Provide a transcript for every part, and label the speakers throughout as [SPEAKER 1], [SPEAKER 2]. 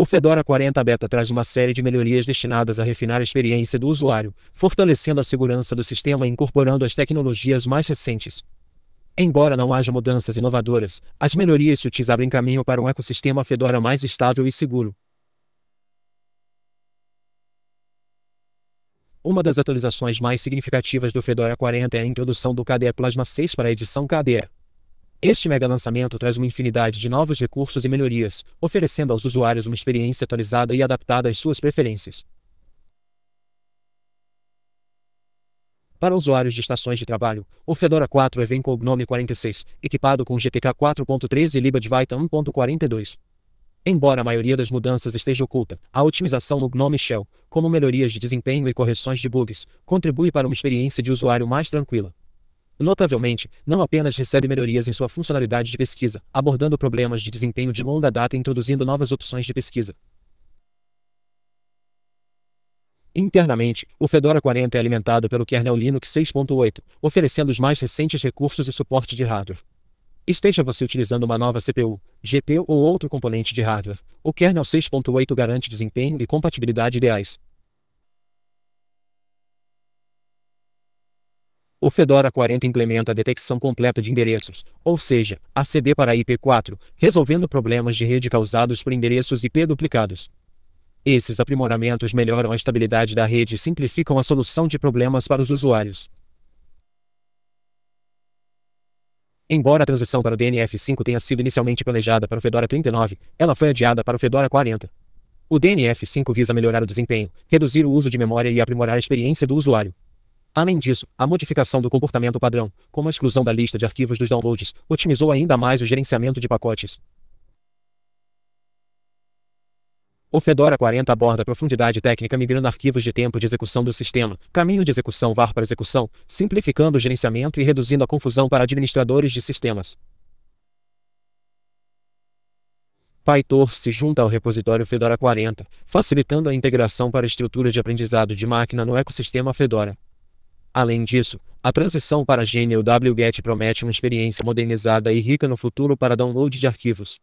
[SPEAKER 1] O Fedora 40 Beta traz uma série de melhorias destinadas a refinar a experiência do usuário, fortalecendo a segurança do sistema e incorporando as tecnologias mais recentes. Embora não haja mudanças inovadoras, as melhorias sutis abrem caminho para um ecossistema Fedora mais estável e seguro. Uma das atualizações mais significativas do Fedora 40 é a introdução do KDE Plasma 6 para a edição KDE. Este mega lançamento traz uma infinidade de novos recursos e melhorias, oferecendo aos usuários uma experiência atualizada e adaptada às suas preferências. Para usuários de estações de trabalho, o Fedora 4 é vem com o GNOME 46, equipado com GTK 4.3 e LibadVita 1.42. Embora a maioria das mudanças esteja oculta, a otimização no GNOME Shell, como melhorias de desempenho e correções de bugs, contribui para uma experiência de usuário mais tranquila. Notavelmente, não apenas recebe melhorias em sua funcionalidade de pesquisa, abordando problemas de desempenho de longa data e introduzindo novas opções de pesquisa. Internamente, o Fedora 40 é alimentado pelo kernel Linux 6.8, oferecendo os mais recentes recursos e suporte de hardware. Esteja você utilizando uma nova CPU, GPU ou outro componente de hardware, o kernel 6.8 garante desempenho e compatibilidade ideais. O Fedora 40 implementa a detecção completa de endereços, ou seja, ACD para IP4, resolvendo problemas de rede causados por endereços IP duplicados. Esses aprimoramentos melhoram a estabilidade da rede e simplificam a solução de problemas para os usuários. Embora a transição para o DNF5 tenha sido inicialmente planejada para o Fedora 39, ela foi adiada para o Fedora 40. O DNF5 visa melhorar o desempenho, reduzir o uso de memória e aprimorar a experiência do usuário. Além disso, a modificação do comportamento padrão, como a exclusão da lista de arquivos dos downloads, otimizou ainda mais o gerenciamento de pacotes. O Fedora 40 aborda a profundidade técnica migrando arquivos de tempo de execução do sistema, caminho de execução VAR para execução, simplificando o gerenciamento e reduzindo a confusão para administradores de sistemas. PyTor se junta ao repositório Fedora 40, facilitando a integração para estrutura de aprendizado de máquina no ecossistema Fedora. Além disso, a transição para Gmail wget promete uma experiência modernizada e rica no futuro para download de arquivos.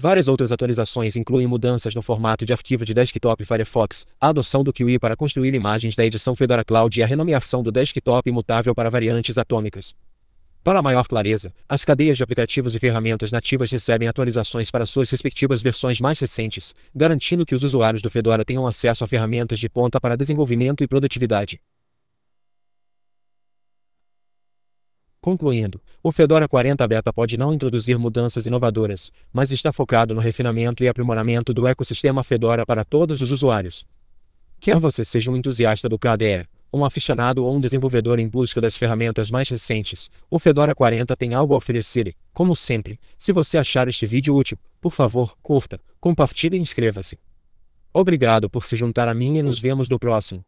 [SPEAKER 1] Várias outras atualizações incluem mudanças no formato de arquivo de desktop Firefox, a adoção do QI para construir imagens da edição Fedora Cloud e a renomeação do desktop imutável para variantes atômicas. Para maior clareza, as cadeias de aplicativos e ferramentas nativas recebem atualizações para suas respectivas versões mais recentes, garantindo que os usuários do Fedora tenham acesso a ferramentas de ponta para desenvolvimento e produtividade. Concluindo, o Fedora 40 Beta pode não introduzir mudanças inovadoras, mas está focado no refinamento e aprimoramento do ecossistema Fedora para todos os usuários. Quer você seja um entusiasta do KDE um aficionado ou um desenvolvedor em busca das ferramentas mais recentes, o Fedora 40 tem algo a oferecer. Como sempre, se você achar este vídeo útil, por favor, curta, compartilhe e inscreva-se. Obrigado por se juntar a mim e nos vemos no próximo.